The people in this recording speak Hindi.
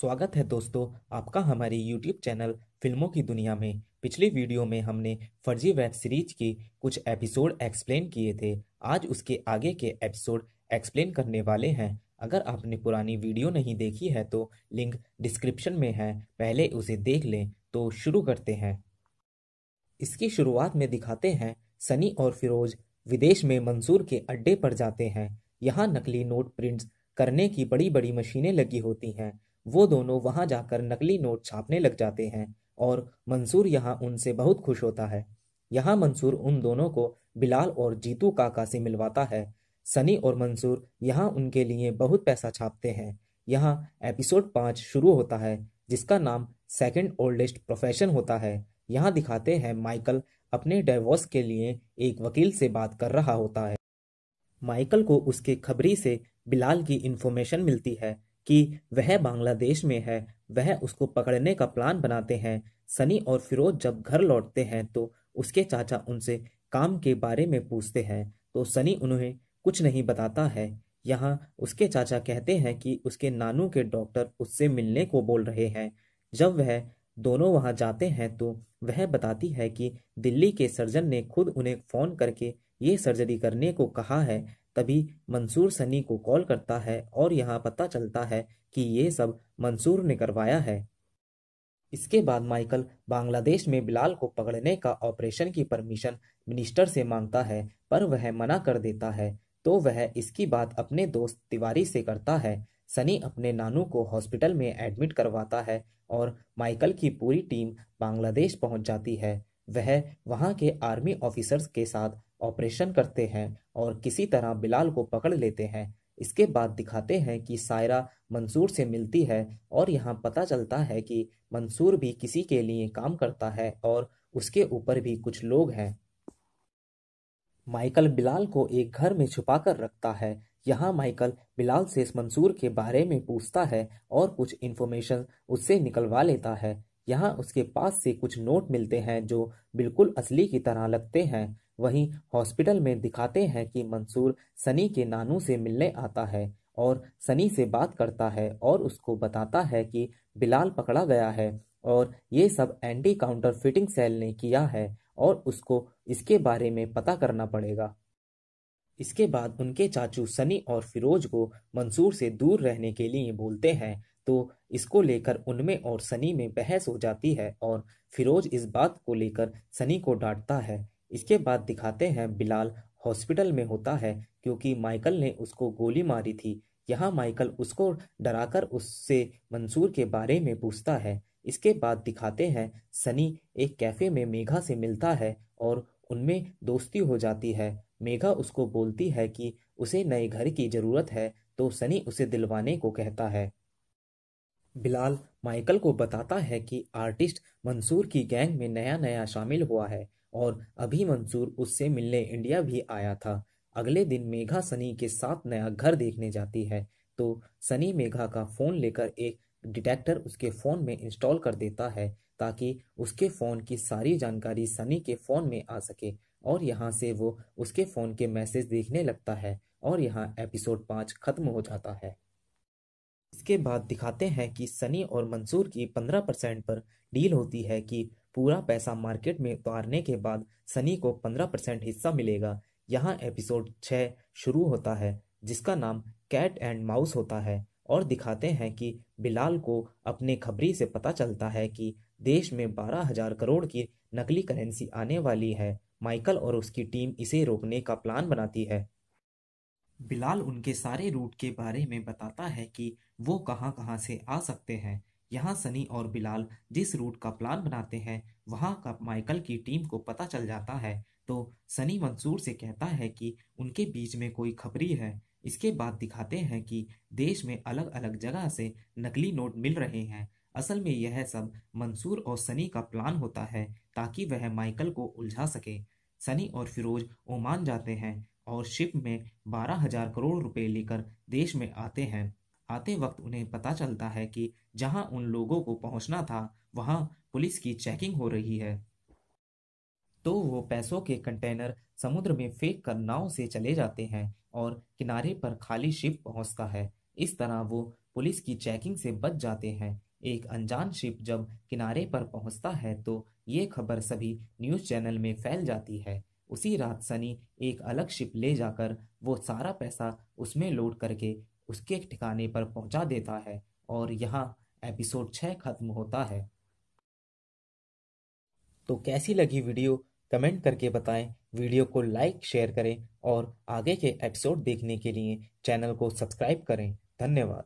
स्वागत है दोस्तों आपका हमारे YouTube चैनल फिल्मों की दुनिया में पिछली वीडियो में हमने फर्जी वेब सीरीज के कुछ एपिसोड एक्सप्लेन किए थे आज उसके आगे के एपिसोड एक्सप्लेन करने वाले हैं अगर आपने पुरानी वीडियो नहीं देखी है तो लिंक डिस्क्रिप्शन में है पहले उसे देख लें तो शुरू करते हैं इसकी शुरुआत में दिखाते हैं सनी और फिरोज विदेश में मंसूर के अड्डे पर जाते हैं यहाँ नकली नोट प्रिंट्स करने की बड़ी बड़ी मशीनें लगी होती हैं वो दोनों वहां जाकर नकली नोट छापने लग जाते हैं और मंसूर यहाँ उनसे बहुत खुश होता है यहाँ मंसूर उन दोनों को बिलाल और जीतू काका से मिलवाता है सनी और मंसूर यहाँ उनके लिए बहुत पैसा छापते हैं यहाँ एपिसोड पाँच शुरू होता है जिसका नाम सेकंड ओल्डेस्ट प्रोफेशन होता है यहाँ दिखाते हैं माइकल अपने डाइवोर्स के लिए एक वकील से बात कर रहा होता है माइकल को उसके खबरी से बिलाल की इन्फॉर्मेशन मिलती है कि वह बांग्लादेश में है वह उसको पकड़ने का प्लान बनाते हैं सनी और फिरोज जब घर लौटते हैं तो उसके चाचा उनसे काम के बारे में पूछते हैं तो सनी उन्हें कुछ नहीं बताता है यहाँ उसके चाचा कहते हैं कि उसके नानू के डॉक्टर उससे मिलने को बोल रहे हैं जब वह दोनों वहाँ जाते हैं तो वह बताती है कि दिल्ली के सर्जन ने खुद उन्हें फ़ोन करके ये सर्जरी करने को कहा है तभी मंसूर सनी को कॉल करता है और यहाँ पता चलता है कि ये सब मंसूर ने करवाया है इसके बाद माइकल बांग्लादेश में बिलाल को पकड़ने का ऑपरेशन की परमिशन मिनिस्टर से मांगता है पर वह मना कर देता है तो वह इसकी बात अपने दोस्त तिवारी से करता है सनी अपने नानू को हॉस्पिटल में एडमिट करवाता है और माइकल की पूरी टीम बांग्लादेश पहुंच जाती है वह वहां के आर्मी ऑफिसर्स के साथ ऑपरेशन करते हैं और किसी तरह बिलाल को पकड़ लेते हैं इसके बाद दिखाते हैं कि सायरा मंसूर से मिलती है और यहाँ पता चलता है कि मंसूर भी किसी के लिए काम करता है और उसके ऊपर भी कुछ लोग हैं माइकल बिलाल को एक घर में छुपा कर रखता है यहाँ माइकल बिलाल से मंसूर के बारे में पूछता है और कुछ इन्फॉर्मेशन उससे निकलवा लेता है यहाँ उसके पास से कुछ नोट मिलते हैं जो बिल्कुल असली की तरह लगते हैं वहीं हॉस्पिटल में दिखाते हैं कि मंसूर सनी के नानू से मिलने आता है और सनी से बात करता है और उसको बताता है कि बिलाल पकड़ा गया है और ये सब एंटी काउंटर फिटिंग सेल ने किया है और उसको इसके बारे में पता करना पड़ेगा इसके बाद उनके चाचू सनी और फिरोज को मंसूर से दूर रहने के लिए बोलते हैं तो इसको लेकर उनमें और सनी में बहस हो जाती है और फिरोज इस बात को लेकर सनी को डांटता है इसके बाद दिखाते हैं बिलाल हॉस्पिटल में होता है क्योंकि माइकल ने उसको गोली मारी थी यहाँ माइकल उसको डराकर उससे मंसूर के बारे में पूछता है इसके बाद दिखाते हैं सनी एक कैफे में मेघा से मिलता है और उनमें दोस्ती हो जाती है मेघा उसको बोलती है कि उसे नए घर की जरूरत है तो सनी उसे दिलवाने को कहता है बिलाल माइकल को बताता है कि आर्टिस्ट मंसूर की गैंग में नया नया शामिल हुआ है और अभी मंसूर उससे मिलने इंडिया भी आया था अगले दिन मेघा सनी के साथ नया घर देखने जाती है तो सनी मेघा का फ़ोन लेकर एक डिटेक्टर उसके फ़ोन में इंस्टॉल कर देता है ताकि उसके फ़ोन की सारी जानकारी सनी के फ़ोन में आ सके और यहाँ से वो उसके फ़ोन के मैसेज देखने लगता है और यहाँ एपिसोड पाँच खत्म हो जाता है इसके बाद दिखाते हैं कि सनी और मंसूर की पंद्रह परसेंट पर डील होती है कि पूरा पैसा मार्केट में उतारने के बाद सनी को पंद्रह परसेंट हिस्सा मिलेगा यहाँ एपिसोड छः शुरू होता है जिसका नाम कैट एंड माउस होता है और दिखाते हैं कि बिलाल को अपने खबरी से पता चलता है कि देश में बारह हजार करोड़ की नकली करेंसी आने वाली है माइकल और उसकी टीम इसे रोकने का प्लान बनाती है बिलाल उनके सारे रूट के बारे में बताता है कि वो कहाँ कहाँ से आ सकते हैं यहाँ सनी और बिलाल जिस रूट का प्लान बनाते हैं वहाँ का माइकल की टीम को पता चल जाता है तो सनी मंसूर से कहता है कि उनके बीच में कोई खबरी है इसके बाद दिखाते हैं कि देश में अलग अलग जगह से नकली नोट मिल रहे हैं असल में यह सब मंसूर और सनी का प्लान होता है ताकि वह माइकल को उलझा सके सनी और फिरोज ओमान जाते हैं और शिप में बारह हजार करोड़ रुपए लेकर देश में आते हैं आते वक्त उन्हें पता चलता है कि जहां उन लोगों को पहुंचना था वहां पुलिस की चेकिंग हो रही है तो वो पैसों के कंटेनर समुद्र में फेंक कर नाव से चले जाते हैं और किनारे पर खाली शिप पहुंचता है इस तरह वो पुलिस की चेकिंग से बच जाते हैं एक अनजान शिप जब किनारे पर पहुंचता है तो ये खबर सभी न्यूज़ चैनल में फैल जाती है उसी रात सनी एक अलग शिप ले जाकर वो सारा पैसा उसमें लोड करके उसके ठिकाने पर पहुंचा देता है और यहाँ एपिसोड छः खत्म होता है तो कैसी लगी वीडियो कमेंट करके बताएं वीडियो को लाइक शेयर करें और आगे के एपिसोड देखने के लिए चैनल को सब्सक्राइब करें धन्यवाद